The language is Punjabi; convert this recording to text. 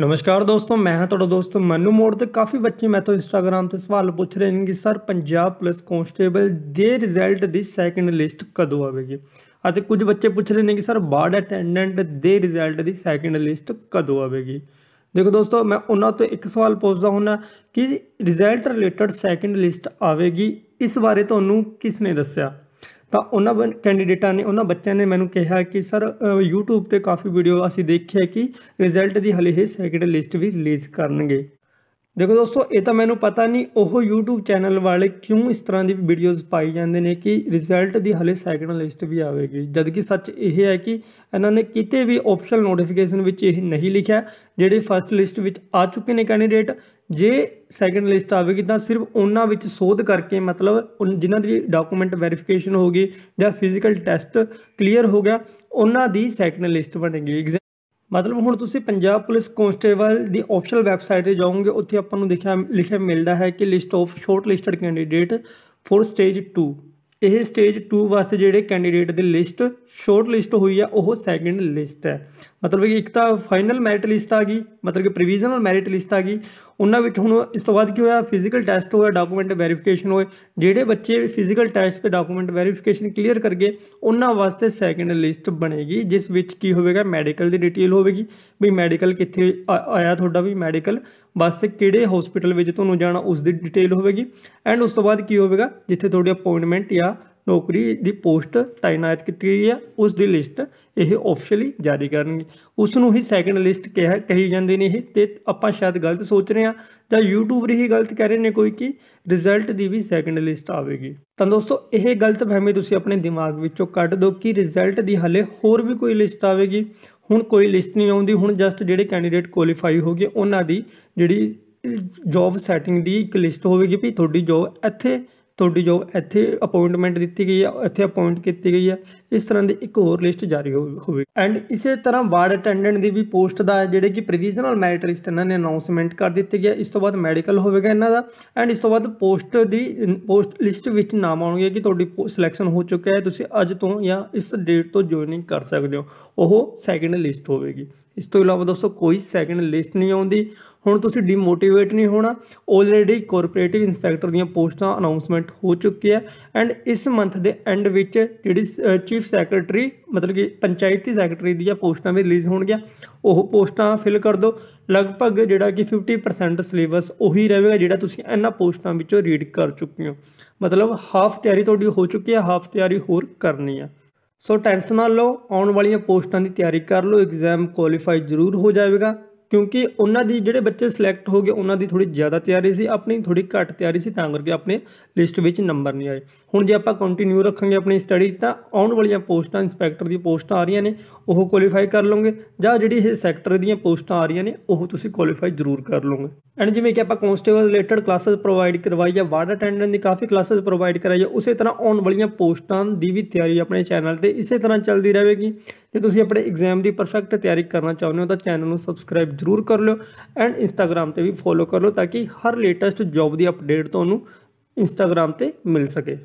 ਨਮਸਕਾਰ ਦੋਸਤੋ ਮੈਂ ਹਾਂ ਤੁਹਾਡਾ ਦੋਸਤ ਮਨੂ ਮੋੜ ਤੇ ਕਾਫੀ ਬੱਚੇ ਮੈਂ ਤੋਂ ਇੰਸਟਾਗ੍ਰam ਤੇ ਸਵਾਲ ਪੁੱਛ ਰਹੇ ਨੇ ਕਿ ਸਰ ਪੰਜਾਬ ਪੁਲਿਸ ਕਨਸਟੇਬਲ ਦੇ ਰਿਜ਼ਲਟ ਦੀ ਸੈਕੰਡ ਲਿਸਟ ਕਦੋਂ ਆਵੇਗੀ ਅਤੇ ਕੁਝ ਬੱਚੇ ਪੁੱਛ ਰਹੇ ਨੇ ਕਿ ਸਰ ਬਾਰਡ ਅਟੈਂਡੈਂਟ ਦੇ ਰਿਜ਼ਲਟ ਦੀ ਸੈਕੰਡ ਲਿਸਟ ਕਦੋਂ ਆਵੇਗੀ ਦੇਖੋ ਦੋਸਤੋ ਮੈਂ ਉਹਨਾਂ ਤੋਂ ਇੱਕ ਸਵਾਲ ਪੁੱਛਦਾ ਹੁੰਨਾ ਕਿ ਰਿਜ਼ਲਟ ਰਿਲੇਟਡ ਸੈਕੰਡ ਲਿਸਟ ਆਵੇਗੀ ਇਸ ਬਾਰੇ ਤੁਹਾਨੂੰ ਕਿਸ ਨੇ ਦੱਸਿਆ ਤਾਂ ਉਹਨਾਂ ਕੈਂਡੀਡੇਟਾਂ ਨੇ ਉਹਨਾਂ ਬੱਚਿਆਂ ਨੇ ਮੈਨੂੰ ਕਿਹਾ ਕਿ ਸਰ YouTube ਤੇ ਕਾਫੀ ਵੀਡੀਓ ਅਸੀਂ ਦੇਖਿਆ ਕਿ ਰਿਜ਼ਲਟ ਦੀ ਹਲੇ ਹੀ ਸੈਕਿੰਡ ਲਿਸਟ ਵੀ ਰਿਲੀਜ਼ ਕਰਨਗੇ ਦੇਖੋ ਦੋਸਤੋ ਇਹ ਤਾਂ ਮੈਨੂੰ ਪਤਾ ਨਹੀਂ ਉਹ YouTube ਚੈਨਲ ਵਾਲੇ ਕਿਉਂ ਇਸ ਤਰ੍ਹਾਂ ਦੀ ਵੀਡੀਓਜ਼ ਪਾਈ ਜਾਂਦੇ ਨੇ ਕਿ ਰਿਜ਼ਲਟ ਦੀ ਹਲੇ ਸੈਕਿੰਡ ਲਿਸਟ ਵੀ ਆਵੇਗੀ ਜਦਕਿ ਸੱਚ ਇਹ ਹੈ ਕਿ ਇਹਨਾਂ ਨੇ ਕਿਤੇ ਵੀ ਆਫੀਸ਼ੀਅਲ ਨੋਟੀਫਿਕੇਸ਼ਨ ਵਿੱਚ ਇਹ ਨਹੀਂ ਲਿਖਿਆ ਜਿਹੜੇ ਫਸਟ ਲਿਸਟ ਵਿੱਚ ਆ ਚੁੱਕੇ ਨੇ ਕੈਂਡੀਡੇਟ ਜੇ ਸੈਕੰਡ ਲਿਸਟ ਆਵੇਗੀ ਤਾਂ ਸਿਰਫ ਉਹਨਾਂ ਵਿੱਚ ਸੋਧ ਕਰਕੇ ਮਤਲਬ ਜਿਨ੍ਹਾਂ ਦੀ ਡਾਕੂਮੈਂਟ ਵੈਰੀਫਿਕੇਸ਼ਨ ਹੋ ਗਈ ਜਾਂ ਫਿਜ਼ੀਕਲ ਟੈਸਟ ਕਲੀਅਰ ਹੋ ਗਿਆ ਉਹਨਾਂ ਦੀ ਸੈਕੰਡ ਲਿਸਟ ਬਣੇਗੀ ਮਤਲਬ ਹੁਣ ਤੁਸੀਂ ਪੰਜਾਬ ਪੁਲਿਸ ਕਨਸਟੇਬਲ ਦੀ ਆਫੀਸ਼ੀਅਲ ਵੈਬਸਾਈਟ ਤੇ ਜਾਓਗੇ ਉੱਥੇ ਆਪਾਂ ਨੂੰ ਦੇਖਿਆ ਲਿਖਿਆ ਮਿਲਦਾ ਹੈ ਕਿ list of shortlisted candidate for stage 2 ਇਹ ਸਟੇਜ 2 ਵਾਸਤੇ ਜਿਹੜੇ ਕੈਂਡੀਡੇਟ ਦੀ ਲਿਸਟ ਸ਼ਾਰਟ ਲਿਸਟ ਹੋਈ ਆ ਉਹ ਸੈਕੰਡ ਲਿਸਟ ਹੈ ਮਤਲਬ ਕਿ ਇੱਕ ਤਾਂ ਫਾਈਨਲ ਮੈਰਿਟ ਲਿਸਟ ਆ ਗਈ ਮਤਲਬ ਕਿ ਪ੍ਰੀਵੀਜ਼ਨਲ ਮੈਰਿਟ ਲਿਸਟ ਆ ਗਈ ਉਹਨਾਂ ਵਿੱਚ ਹੁਣ ਇਸ ਤੋਂ ਬਾਅਦ ਕੀ ਹੋਇਆ ਫਿਜ਼ੀਕਲ ਟੈਸਟ ਹੋਇਆ ਡਾਕੂਮੈਂਟ ਵੈਰੀਫਿਕੇਸ਼ਨ ਹੋਏ ਜਿਹੜੇ ਬੱਚੇ ਫਿਜ਼ੀਕਲ ਟੈਸਟ ਤੇ ਡਾਕੂਮੈਂਟ ਵੈਰੀਫਿਕੇਸ਼ਨ ਕਲੀਅਰ ਕਰ ਗਏ ਉਹਨਾਂ ਵਾਸਤੇ ਸੈਕੰਡ ਲਿਸਟ ਬਣੇਗੀ ਜਿਸ ਵਿੱਚ ਕੀ ਹੋਵੇਗਾ ਮੈਡੀਕਲ ਦੀ ਡਿਟੇਲ ਹੋਵੇਗੀ ਵੀ ਮੈਡੀਕਲ ਕਿੱਥੇ ਆਇਆ ਤੁਹਾਡਾ ਵੀ ਮੈਡੀਕਲ ਵਾਸਤੇ ਕਿਹੜੇ ਹਸਪੀਟਲ ਵਿੱਚ ਤੁਹਾਨੂੰ ਜਾਣਾ ਉਸ ਦੀ ਡਿਟੇਲ ਹੋਵੇਗੀ ਐਂਡ ਉਸ ਤੋਂ ਬਾਅਦ ਕੀ ਹੋਵੇਗਾ ਜਿੱਥੇ ਤੁਹਾਡੀ ਅਪਾਇੰਟਮੈਂਟ ਜਾਂ ਨੌਕਰੀ ਦੀ ਪੋਸਟ ਤਾਇਨਾਤ ਕੀਤੀ ਗਈ ਹੈ ਉਸ ਦੀ ਲਿਸਟ ਇਹ ਆਫੀਸ਼ੀਅਲੀ ਜਾਰੀ ਕਰਨਗੇ ਉਸ ਨੂੰ ਹੀ ਸੈਕੰਡ ਲਿਸਟ ਕਿਹਾ ਕਹੀ ਜਾਂਦੀ ਨੇ ਇਹ ਤੇ ਆਪਾਂ ਸ਼ਾਇਦ ਗਲਤ ਸੋਚ ਰਹੇ ਆ ਜਾਂ ਯੂਟਿਊਬਰ ਹੀ ਗਲਤ ਕਹਿ ਰਹੇ ਨੇ ਕੋਈ ਕਿ ਰਿਜ਼ਲਟ ਦੀ ਵੀ ਸੈਕੰਡ ਲਿਸਟ ਆਵੇਗੀ ਤਾਂ ਦੋਸਤੋ ਇਹ ਗਲਤ ਫਹਿਮੀ ਤੁਸੀਂ ਆਪਣੇ ਦਿਮਾਗ ਵਿੱਚੋਂ ਕੱਢ ਦਿਓ ਕਿ ਰਿਜ਼ਲਟ ਦੀ ਹਲੇ ਹੋਰ ਵੀ ਕੋਈ ਲਿਸਟ ਆਵੇਗੀ ਹੁਣ ਕੋਈ ਲਿਸਟ ਨਹੀਂ ਆਉਂਦੀ ਹੁਣ ਜਸਟ ਜਿਹੜੇ ਕੈਂਡੀਡੇਟ ਕੁਆਲੀਫਾਈ ਹੋ ਗਏ ਉਹਨਾਂ ਦੀ ਜਿਹੜੀ ਜੌਬ ਸੈਟਿੰਗ ਦੀ ਇੱਕ ਲਿਸਟ ਹੋਵੇਗੀ ਵੀ ਤੁਹਾਡੀ ਜੌਬ ਇੱਥੇ ਤੁਹਾਡੀ ਜੋ ਇੱਥੇ ਅਪਾਇੰਟਮੈਂਟ ਦਿੱਤੀ ਗਈ ਹੈ ਇੱਥੇ ਅਪਾਇੰਟ ਕੀਤੀ ਗਈ ਹੈ ਇਸ ਤਰ੍ਹਾਂ ਦੀ ਇੱਕ ਹੋਰ ਲਿਸਟ ਜਾਰੀ ਹੋਵੇ ਐਂਡ ਇਸੇ ਤਰ੍ਹਾਂ ਵਾਰਡ ਅਟੈਂਡੈਂਟ ਦੀ ਵੀ ਪੋਸਟ ਦਾ ਜਿਹੜੇ ਕਿ ਪ੍ਰੋਵੀਜ਼ਨਲ ਮੈਰਿਟ ਲਿਸਟ ਇਹਨਾਂ ਨੇ ਅਨਾਉਂਸਮੈਂਟ ਕਰ ਦਿੱਤੀ ਗਿਆ ਇਸ ਤੋਂ ਬਾਅਦ ਮੈਡੀਕਲ ਹੋਵੇਗਾ ਇਹਨਾਂ ਦਾ ਐਂਡ ਇਸ ਤੋਂ ਬਾਅਦ ਪੋਸਟ ਦੀ ਪੋਸਟ ਲਿਸਟ ਵਿੱਚ ਨਾਮ ਆਉਣਗੇ ਕਿ ਤੁਹਾਡੀ ਸਿਲੈਕਸ਼ਨ ਹੋ ਚੁੱਕਾ ਹੈ ਤੁਸੀਂ ਅੱਜ ਤੋਂ ਜਾਂ ਇਸ ਡੇਟ ਤੋਂ ਜੁਆਇਨਿੰਗ ਕਰ ਸਕਦੇ ਹੋ ਉਹ ਸੈਕੰਡ ਲਿਸਟ ਹੋਵੇਗੀ ਇਸ ਤੋਂ ਇਲਾਵਾ ਦੋਸਤੋ ਕੋਈ ਸੈਕੰਡ ਲਿਸਟ ਨਹੀਂ ਆਉਂਦੀ ਹੁਣ ਤੁਸੀਂ ਡੀਮੋਟੀਵੇਟ ਨਹੀਂ ਹੋਣਾ ਆਲਰੇਡੀ ਕਾਰਪੋਰੇਟਿਵ ਇਨਸਪੈਕਟਰ ਦੀਆਂ ਪੋਸਟਾਂ ਅਨਾਉਂਸਮੈਂਟ ਹੋ ਚੁੱਕੀ ਹੈ ਐਂਡ ਇਸ ਮੰਥ ਦੇ ਐਂਡ ਵਿੱਚ ਜਿਹੜੀ ਚੀਫ ਸੈਕਟਰੀ ਮਤਲਬ ਕਿ ਪੰਚਾਇਤੀ ਸੈਕਟਰੀ ਦੀਆਂ ਪੋਸਟਾਂ ਵੀ ਰਿਲੀਜ਼ ਹੋਣਗੀਆਂ ਉਹ ਪੋਸਟਾਂ ਫਿਲ ਕਰ ਦਿਓ ਲਗਭਗ ਜਿਹੜਾ ਕਿ 50% ਸਿਲੇਬਸ ਉਹੀ ਰਹੇਗਾ ਜਿਹੜਾ ਤੁਸੀਂ ਇਹਨਾਂ ਪੋਸਟਾਂ ਵਿੱਚੋਂ ਰੀਡ ਕਰ ਚੁੱਕੇ ਹੋ ਮਤਲਬ ਹਾਫ ਤਿਆਰੀ ਤੁਹਾਡੀ ਹੋ ਚੁੱਕੀ ਹੈ ਹਾਫ ਤਿਆਰੀ ਹੋਰ ਕਰਨੀ ਹੈ ਸੋ ਟੈਨਸ਼ਨ ਨਾ ਲਓ ਆਉਣ ਵਾਲੀਆਂ ਪੋਸਟਾਂ ਦੀ ਤਿਆਰੀ ਕਰ ਲਓ ਐਗਜ਼ਾਮ ਕੁਆਲੀਫਾਈ ਜ਼ਰੂਰ ਹੋ ਜਾਵੇਗਾ ਕਿਉਂਕਿ ਉਹਨਾਂ ਦੀ ਜਿਹੜੇ ਬੱਚੇ ਸਿਲੈਕਟ ਹੋ ਗਏ ਉਹਨਾਂ ਦੀ ਥੋੜੀ ਜ਼ਿਆਦਾ ਤਿਆਰੀ ਸੀ ਆਪਣੀ ਥੋੜੀ ਘੱਟ ਤਿਆਰੀ ਸੀ ਤਾਂ ਕਰਕੇ ਆਪਣੇ ਲਿਸਟ ਵਿੱਚ ਨੰਬਰ ਨਹੀਂ ਆਏ ਹੁਣ ਜੇ ਆਪਾਂ ਕੰਟੀਨਿਊ ਰੱਖਾਂਗੇ ਆਪਣੀ ਸਟੱਡੀ ਤਾਂ ਆਉਣ ਵਾਲੀਆਂ ਪੋਸਟਾਂ ਇਨਸਪੈਕਟਰ ਦੀ ਪੋਸਟਾਂ ਆ ਰਹੀਆਂ ਨੇ ਉਹ ਕੁਆਲੀਫਾਈ ਕਰ ਲਓਗੇ ਜਾਂ ਜਿਹੜੀ ਇਸ ਸੈਕਟਰ ਦੀਆਂ ਪੋਸਟਾਂ ਆ ਰਹੀਆਂ ਨੇ ਉਹ ਤੁਸੀਂ ਕੁਆਲੀਫਾਈ ਜ਼ਰੂਰ ਕਰ ਲਓਗੇ ਐਂਡ ਜਿਵੇਂ ਕਿ ਆਪਾਂ ਕਨਸਟੇਬਲ ਰਿਲੇਟਡ ਕਲਾਸਸ ਪ੍ਰੋਵਾਈਡ ਕਰਵਾਈ ਜਾਂ ਵਾਰਡ ਅਟੈਂਡੈਂਟ ਦੀ ਕਾਫੀ ਕਲਾਸਸ ਪ੍ਰੋਵਾਈਡ ਕਰਾਈ ਉਸੇ ਤਰ੍ਹਾਂ ਆਉਣ ਵਾਲੀਆਂ ਪੋਸਟਾਂ ਦੀ ਵੀ ਤਿਆਰੀ ਆਪਣੇ ਚੈਨਲ ਤੇ ਇਸੇ ਤਰ੍ਹਾਂ ਚੱਲਦੀ ਰਹੇਗੀ ਜੇ ਤੁਸੀਂ ਆਪਣੇ ਐਗਜ਼ਾਮ ਦੀ ਪਰਫੈਕਟ ਤਿਆਰੀ ਕਰਨਾ ਚਾਹੁੰਦੇ ਹੋ ਤਾਂ ਚੈਨਲ ਨੂੰ ਸਬਸਕ੍ਰਾਈਬ ਜ਼ਰੂਰ ਕਰ ਲਿਓ ਐਂਡ ਇੰਸਟਾਗ੍ਰam ਤੇ ਵੀ ਫੋਲੋ ਕਰ ਲਓ ਤਾਂ ਕਿ ਹਰ ਲੇਟੈਸਟ ਜੌਬ ਦੀ ਅਪਡੇਟ ਤੁਹਾਨੂੰ ਇੰਸਟਾਗ੍ਰam ਤੇ ਮਿਲ ਸਕੇ